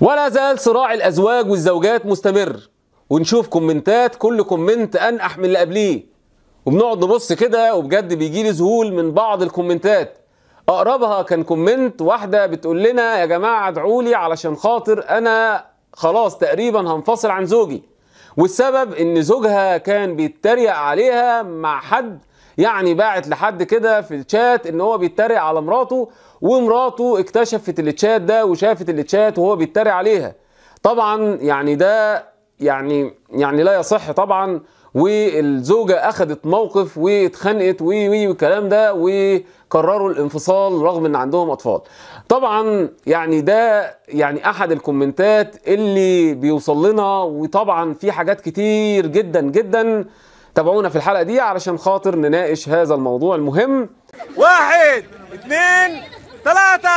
ولا زال صراع الأزواج والزوجات مستمر ونشوف كومنتات كل كومنت أنقح من اللي قبليه وبنقعد نبص كده وبجد بيجي لي ذهول من بعض الكومنتات أقربها كان كومنت واحدة بتقول لنا يا جماعة ادعوا لي علشان خاطر أنا خلاص تقريبا هنفصل عن زوجي والسبب إن زوجها كان بيتريق عليها مع حد يعني باعت لحد كده في الشات ان هو بيتريق على مراته ومراته اكتشفت الشات ده وشافت الشات وهو بيتريق عليها طبعا يعني ده يعني يعني لا يصح طبعا والزوجة أخذت موقف واتخانقت وي والكلام ده وقرروا الانفصال رغم إن عندهم أطفال. طبعا يعني ده يعني أحد الكومنتات اللي بيوصل لنا وطبعا في حاجات كتير جدا جدا تابعونا في الحلقه دي علشان خاطر نناقش هذا الموضوع المهم واحد اثنين ثلاثه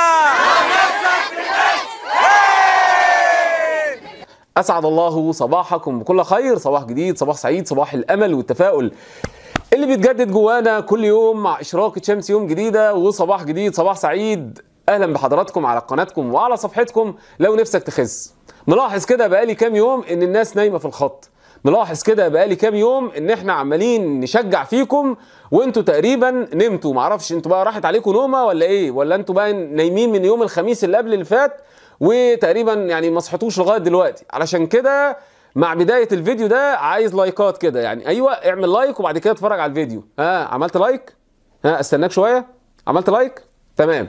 اسعد الله صباحكم بكل خير صباح جديد صباح سعيد صباح الامل والتفاؤل اللي بيتجدد جوانا كل يوم مع اشراقة شمس يوم جديدة وصباح جديد صباح سعيد اهلا بحضراتكم على قناتكم وعلى صفحتكم لو نفسك تخز ملاحظ كده بقالي كام يوم ان الناس نايمة في الخط ملاحظ كده بقالي كام يوم ان احنا عمالين نشجع فيكم وانتوا تقريبا نمتوا معرفش انتوا بقى راحت عليكم نومه ولا ايه ولا انتوا بقى نايمين من يوم الخميس اللي قبل اللي فات وتقريبا يعني ما صحتوش لغايه دلوقتي علشان كده مع بدايه الفيديو ده عايز لايكات كده يعني ايوه اعمل لايك وبعد كده اتفرج على الفيديو ها عملت لايك ها استناك شويه عملت لايك تمام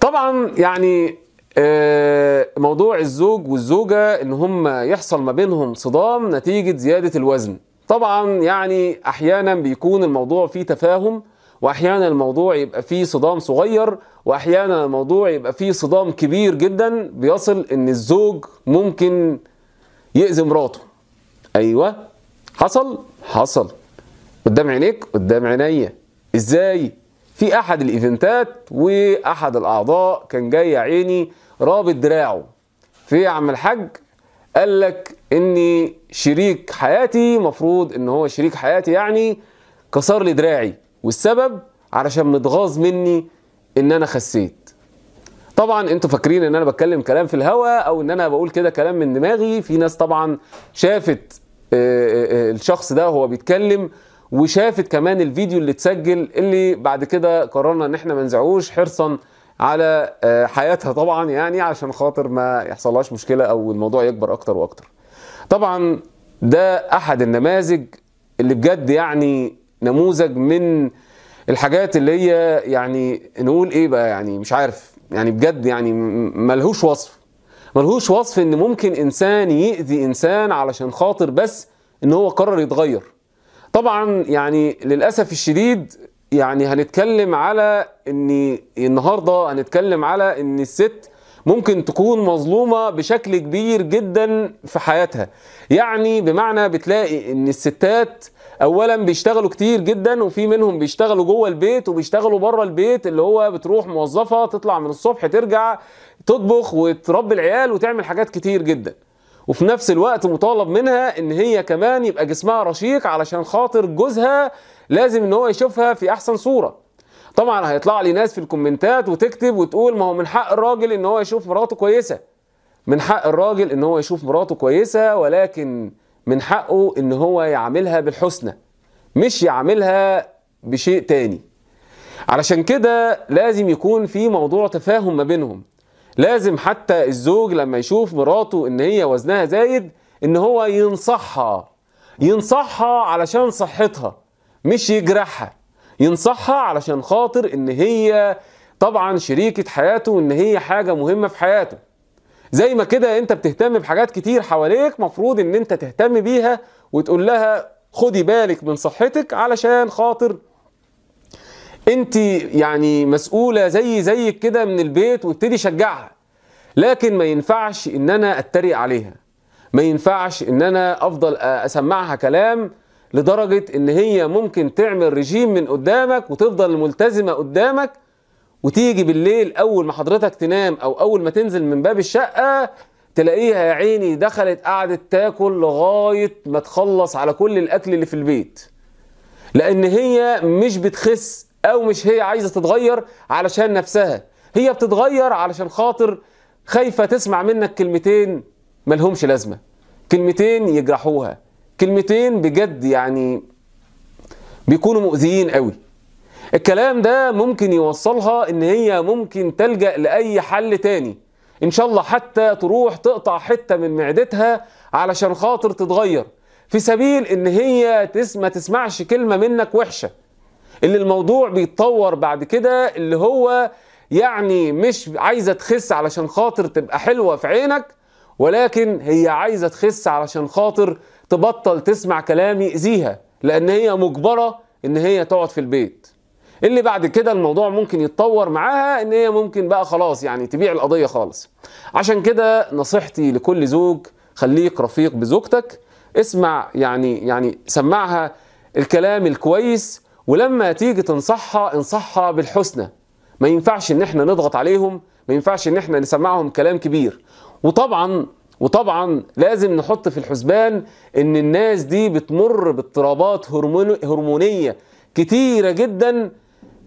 طبعا يعني آه، موضوع الزوج والزوجة ان هم يحصل ما بينهم صدام نتيجة زيادة الوزن طبعا يعني احيانا بيكون الموضوع فيه تفاهم واحيانا الموضوع يبقى فيه صدام صغير واحيانا الموضوع يبقى فيه صدام كبير جدا بيصل ان الزوج ممكن يأذي مراته ايوه حصل حصل قدام عينيك قدام عينيا ازاي في احد الايفنتات واحد الاعضاء كان جاي يا عيني رابط دراعه في يا عم الحاج قال لك اني شريك حياتي مفروض ان هو شريك حياتي يعني كسر لي دراعي والسبب علشان متغاظ مني ان انا خسيت طبعا انتوا فاكرين ان انا بتكلم كلام في الهوا او ان انا بقول كده كلام من دماغي في ناس طبعا شافت آه، آه، آه، الشخص ده هو بيتكلم وشافت كمان الفيديو اللي اتسجل اللي بعد كده قررنا ان احنا ما نزعوش حرصا على آه، حياتها طبعا يعني عشان خاطر ما يحصلهاش مشكله او الموضوع يكبر اكتر واكتر. طبعا ده احد النماذج اللي بجد يعني نموذج من الحاجات اللي هي يعني نقول ايه بقى يعني مش عارف يعني بجد يعني ملهوش وصف ملهوش وصف ان ممكن انسان يأذي انسان علشان خاطر بس ان هو قرر يتغير طبعا يعني للاسف الشديد يعني هنتكلم على ان النهارده هنتكلم على ان الست ممكن تكون مظلومه بشكل كبير جدا في حياتها يعني بمعنى بتلاقي ان الستات اولا بيشتغلوا كتير جدا وفي منهم بيشتغلوا جوه البيت وبيشتغلوا بره البيت اللي هو بتروح موظفه تطلع من الصبح ترجع تطبخ وتربي العيال وتعمل حاجات كتير جدا وفي نفس الوقت مطالب منها ان هي كمان يبقى جسمها رشيق علشان خاطر جوزها لازم ان هو يشوفها في احسن صوره طبعا هيطلع لي ناس في الكومنتات وتكتب وتقول ما هو من حق الراجل ان هو يشوف مراته كويسه من حق الراجل ان هو يشوف مراته كويسه ولكن من حقه ان هو يعاملها بالحسنى مش يعاملها بشيء تاني علشان كده لازم يكون في موضوع تفاهم ما بينهم لازم حتى الزوج لما يشوف مراته ان هي وزنها زايد ان هو ينصحها ينصحها علشان صحتها مش يجرحها ينصحها علشان خاطر ان هي طبعا شريكة حياته وان هي حاجة مهمة في حياته زي ما كده انت بتهتم بحاجات كتير حواليك مفروض ان انت تهتم بيها وتقول لها خدي بالك من صحتك علشان خاطر انت يعني مسؤوله زي زيك كده من البيت وابتدي شجعها لكن ما ينفعش ان انا اتريق عليها ما ينفعش ان انا افضل اسمعها كلام لدرجه ان هي ممكن تعمل رجيم من قدامك وتفضل ملتزمه قدامك وتيجي بالليل اول ما حضرتك تنام او اول ما تنزل من باب الشقه تلاقيها يا عيني دخلت قعدت تاكل لغايه ما تخلص على كل الاكل اللي في البيت لان هي مش بتخس او مش هي عايزه تتغير علشان نفسها هي بتتغير علشان خاطر خايفه تسمع منك كلمتين ملهمش لازمه كلمتين يجرحوها كلمتين بجد يعني بيكونوا مؤذيين قوي الكلام ده ممكن يوصلها ان هي ممكن تلجأ لأي حل تاني ان شاء الله حتى تروح تقطع حتة من معدتها علشان خاطر تتغير في سبيل ان هي ما تسمعش كلمة منك وحشة اللي الموضوع بيتطور بعد كده اللي هو يعني مش عايزه تخس علشان خاطر تبقى حلوه في عينك ولكن هي عايزه تخس علشان خاطر تبطل تسمع كلام يأذيها لان هي مجبره ان هي تقعد في البيت اللي بعد كده الموضوع ممكن يتطور معاها ان هي ممكن بقى خلاص يعني تبيع القضيه خالص عشان كده نصيحتي لكل زوج خليك رفيق بزوجتك اسمع يعني يعني سمعها الكلام الكويس ولما تيجي تنصحها انصحها بالحسنى ما ينفعش ان احنا نضغط عليهم ما ينفعش ان احنا نسمعهم كلام كبير وطبعا وطبعا لازم نحط في الحسبان ان الناس دي بتمر باضطرابات هرمونيه كتيره جدا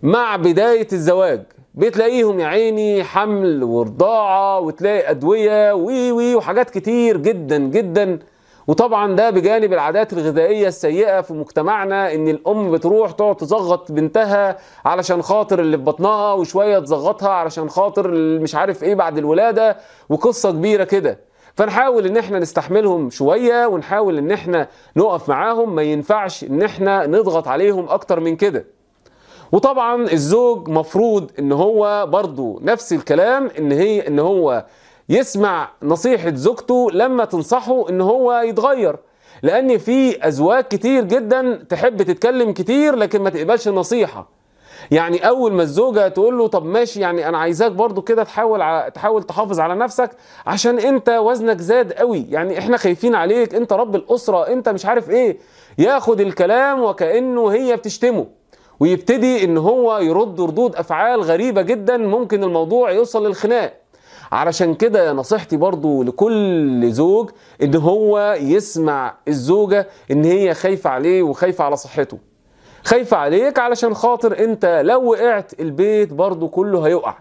مع بدايه الزواج بتلاقيهم يا عيني حمل ورضاعه وتلاقي ادويه وي وي وحاجات كتير جدا جدا وطبعا ده بجانب العادات الغذائيه السيئه في مجتمعنا ان الام بتروح تقعد تزغط بنتها علشان خاطر اللي في بطنها وشويه تزغطها علشان خاطر مش عارف ايه بعد الولاده وقصه كبيره كده فنحاول ان احنا نستحملهم شويه ونحاول ان احنا نقف معاهم ما ينفعش ان احنا نضغط عليهم اكتر من كده وطبعا الزوج مفروض ان هو برضه نفس الكلام ان هي ان هو يسمع نصيحة زوجته لما تنصحه ان هو يتغير لان في ازواج كتير جدا تحب تتكلم كتير لكن ما تقبلش النصيحة يعني اول ما الزوجه تقول له طب ماشي يعني انا عايزاك برضو كده تحاول تحاول تحافظ على نفسك عشان انت وزنك زاد قوي يعني احنا خايفين عليك انت رب الاسره انت مش عارف ايه ياخد الكلام وكانه هي بتشتمه ويبتدي ان هو يرد ردود افعال غريبه جدا ممكن الموضوع يوصل للخناق علشان كده نصيحتي برضو لكل زوج ان هو يسمع الزوجة ان هي خايفة عليه وخايفة على صحته خايفة عليك علشان خاطر انت لو وقعت البيت برضو كله هيقع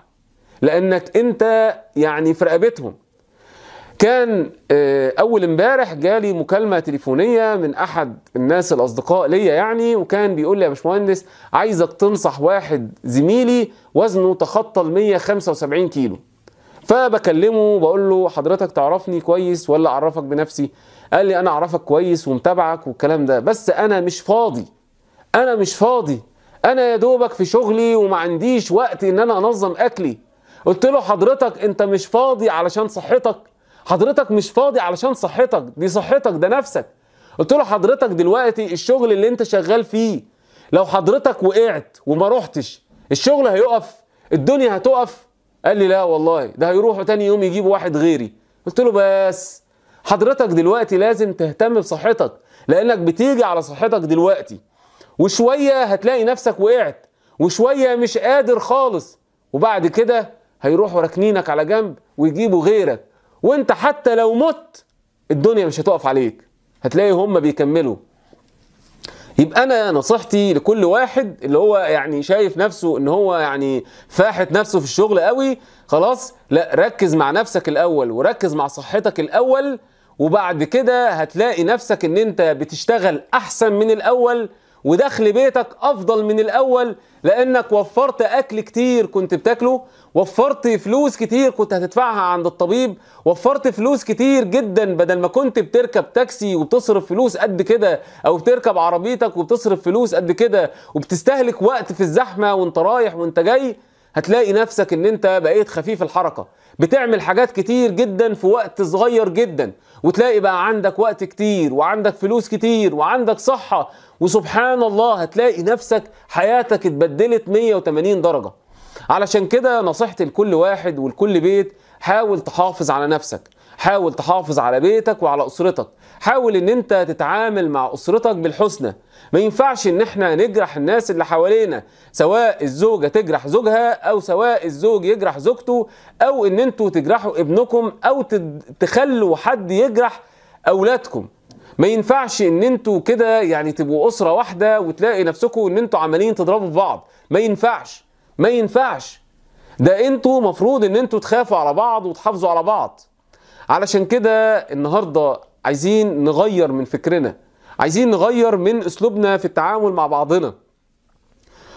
لانك انت يعني في رقبتهم كان آه، اول امبارح جالي مكالمه تليفونيه من احد الناس الاصدقاء ليا يعني وكان بيقول لي يا باشمهندس عايزك تنصح واحد زميلي وزنه تخطى ال 175 كيلو فبكلمه بقول له حضرتك تعرفني كويس ولا اعرفك بنفسي قال لي انا اعرفك كويس ومتابعك والكلام ده بس انا مش فاضي انا مش فاضي انا يا دوبك في شغلي وما عنديش وقت ان انا انظم اكلي قلت له حضرتك انت مش فاضي علشان صحتك حضرتك مش فاضي علشان صحتك دي صحتك ده نفسك قلت له حضرتك دلوقتي الشغل اللي انت شغال فيه لو حضرتك وقعت وما رحتش الشغل هيقف الدنيا هتقف قال لي لا والله ده هيروحوا تاني يوم يجيبوا واحد غيري قلت له بس حضرتك دلوقتي لازم تهتم بصحتك لانك بتيجي على صحتك دلوقتي وشويه هتلاقي نفسك وقعت وشويه مش قادر خالص وبعد كده هيروحوا راكنينك على جنب ويجيبوا غيرك وانت حتى لو مت الدنيا مش هتقف عليك هتلاقي هم بيكملوا يبقى انا نصيحتي لكل واحد اللي هو يعني شايف نفسه ان هو يعني فاحت نفسه في الشغل قوي خلاص لا ركز مع نفسك الاول وركز مع صحتك الاول وبعد كده هتلاقي نفسك ان انت بتشتغل احسن من الاول ودخل بيتك افضل من الاول لانك وفرت اكل كتير كنت بتاكله وفرت فلوس كتير كنت هتدفعها عند الطبيب وفرت فلوس كتير جدا بدل ما كنت بتركب تاكسي وبتصرف فلوس قد كده او بتركب عربيتك وبتصرف فلوس قد كده وبتستهلك وقت في الزحمه وانت رايح وانت جاي هتلاقي نفسك ان انت بقيت خفيف الحركه بتعمل حاجات كتير جدا في وقت صغير جدا وتلاقي بقى عندك وقت كتير وعندك فلوس كتير وعندك صحه وسبحان الله هتلاقي نفسك حياتك اتبدلت 180 درجه علشان كده نصيحتي لكل واحد ولكل بيت حاول تحافظ على نفسك حاول تحافظ على بيتك وعلى اسرتك حاول ان انت تتعامل مع اسرتك بالحسنى ما ينفعش ان احنا نجرح الناس اللي حوالينا سواء الزوجه تجرح زوجها او سواء الزوج يجرح زوجته او ان انتوا تجرحوا ابنكم او تخلوا حد يجرح اولادكم ما ينفعش ان انتوا كده يعني تبقوا اسره واحده وتلاقي نفسكم ان انتوا عمالين تضربوا في بعض ما ينفعش ما ينفعش ده انتوا مفروض ان انتوا تخافوا على بعض وتحافظوا على بعض علشان كده النهارده عايزين نغير من فكرنا عايزين نغير من اسلوبنا في التعامل مع بعضنا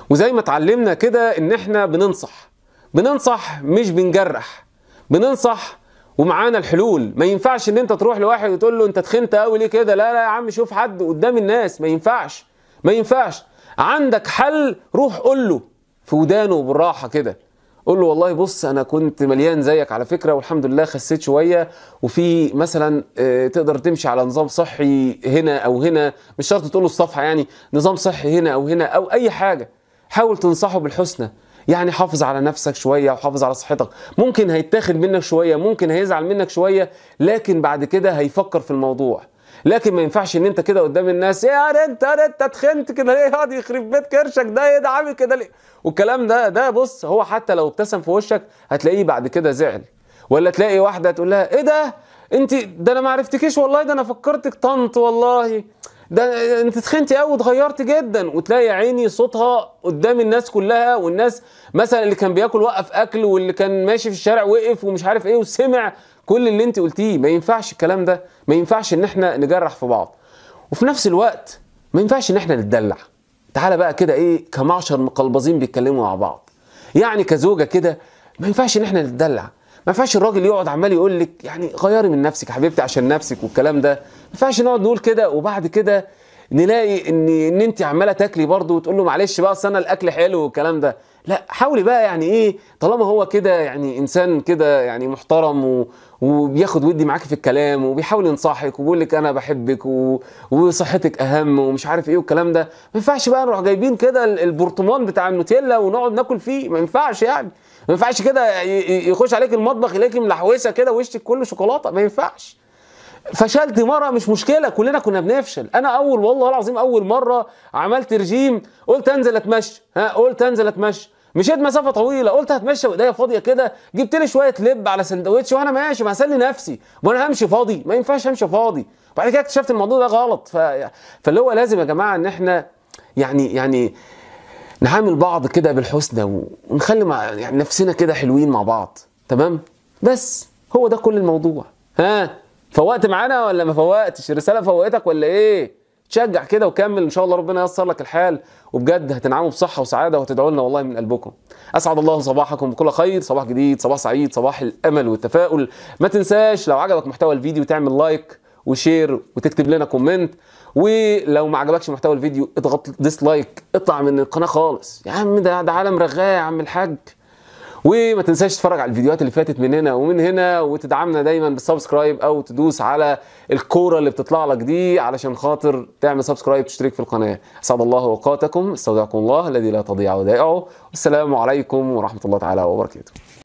وزي ما اتعلمنا كده ان احنا بننصح بننصح مش بنجرح بننصح ومعانا الحلول ما ينفعش ان انت تروح لواحد وتقول له انت تخنت قوي ليه كده لا لا يا عم شوف حد قدام الناس ما ينفعش ما ينفعش عندك حل روح قول له في ودانه بالراحه كده قول له والله بص انا كنت مليان زيك على فكره والحمد لله خسيت شويه وفي مثلا آه، تقدر تمشي على نظام صحي هنا او هنا مش شرط تقول له الصفحه يعني نظام صحي هنا او هنا او اي حاجه حاول تنصحه بالحسنى يعني حافظ على نفسك شويه وحافظ على صحتك ممكن هيتاخد منك شويه ممكن هيزعل منك شويه لكن بعد كده هيفكر في الموضوع لكن ما ينفعش ان انت كده قدام الناس يا انت انت اتخنت كده ليه يقعد يخرب بيت كرشك ده ايه ده عامل كده ليه والكلام ده ده بص هو حتى لو ابتسم في وشك هتلاقيه بعد كده زعل ولا تلاقي واحده تقول لها ايه ده انت ده انا ما عرفتكيش والله ده انا فكرتك طنط والله ده انت تخنتي قوي وتغيرتي جدا وتلاقي عيني صوتها قدام الناس كلها والناس مثلا اللي كان بياكل وقف اكل واللي كان ماشي في الشارع وقف ومش عارف ايه وسمع كل اللي انت قلتيه ما ينفعش الكلام ده ما ينفعش ان احنا نجرح في بعض وفي نفس الوقت ما ينفعش ان احنا نتدلع تعالى بقى كده ايه كمعشر مقلبظين بيتكلموا مع بعض يعني كزوجه كده ما ينفعش ان احنا نتدلع ما ينفعش الراجل يقعد عمال يقول لك يعني غيري من نفسك حبيبتي عشان نفسك والكلام ده ما ينفعش نقعد نقول كده وبعد كده نلاقي ان ان انت عماله تاكلي برضه وتقول له معلش بقى اصل انا الاكل حلو والكلام ده لا حاولي بقى يعني ايه طالما هو كده يعني انسان كده يعني محترم و... وبياخد ودي معاك في الكلام وبيحاول ينصحك وبيقول لك انا بحبك و... وصحتك اهم ومش عارف ايه والكلام ده ما ينفعش بقى نروح جايبين كده البرطمان بتاع النوتيلا ونقعد ناكل فيه ما ينفعش يعني ما ينفعش كده يخش عليك المطبخ يلاقيك ملحوسه كده وشك كله شوكولاته ما ينفعش فشلت مره مش مشكله كلنا كنا بنفشل انا اول والله العظيم اول مره عملت رجيم قلت انزل اتمشى ها قلت انزل اتمشى مشيت مسافه طويله قلت هتمشى وايديا فاضيه كده جبت لي شويه لب على سندوتش وانا ماشي ما هسلي نفسي وانا همشي فاضي ما ينفعش همشي فاضي بعد كده اكتشفت الموضوع ده غلط ف... فاللي هو لازم يا جماعه ان احنا يعني يعني نعامل بعض كده بالحسنى ونخلي مع يعني نفسنا كده حلوين مع بعض تمام بس هو ده كل الموضوع ها فوقت معانا ولا ما فوقتش الرساله فوقتك ولا ايه تشجع كده وكمل ان شاء الله ربنا ييسر لك الحال وبجد هتنعموا بصحه وسعاده وهتدعوا لنا والله من قلبكم اسعد الله صباحكم بكل خير صباح جديد صباح سعيد صباح الامل والتفاؤل ما تنساش لو عجبك محتوى الفيديو تعمل لايك وشير وتكتب لنا كومنت ولو ما عجبكش محتوى الفيديو اضغط ديسلايك اطلع من القناه خالص يا عم ده ده عالم رغاية يا عم الحاج وما تنساش تتفرج على الفيديوهات اللي فاتت من هنا ومن هنا وتدعمنا دايما بالسبسكرايب او تدوس على الكوره اللي بتطلع لك دي علشان خاطر تعمل سبسكرايب تشترك في القناه اسعد الله اوقاتكم استودعكم الله الذي لا تضيع ودائعه والسلام عليكم ورحمه الله تعالى وبركاته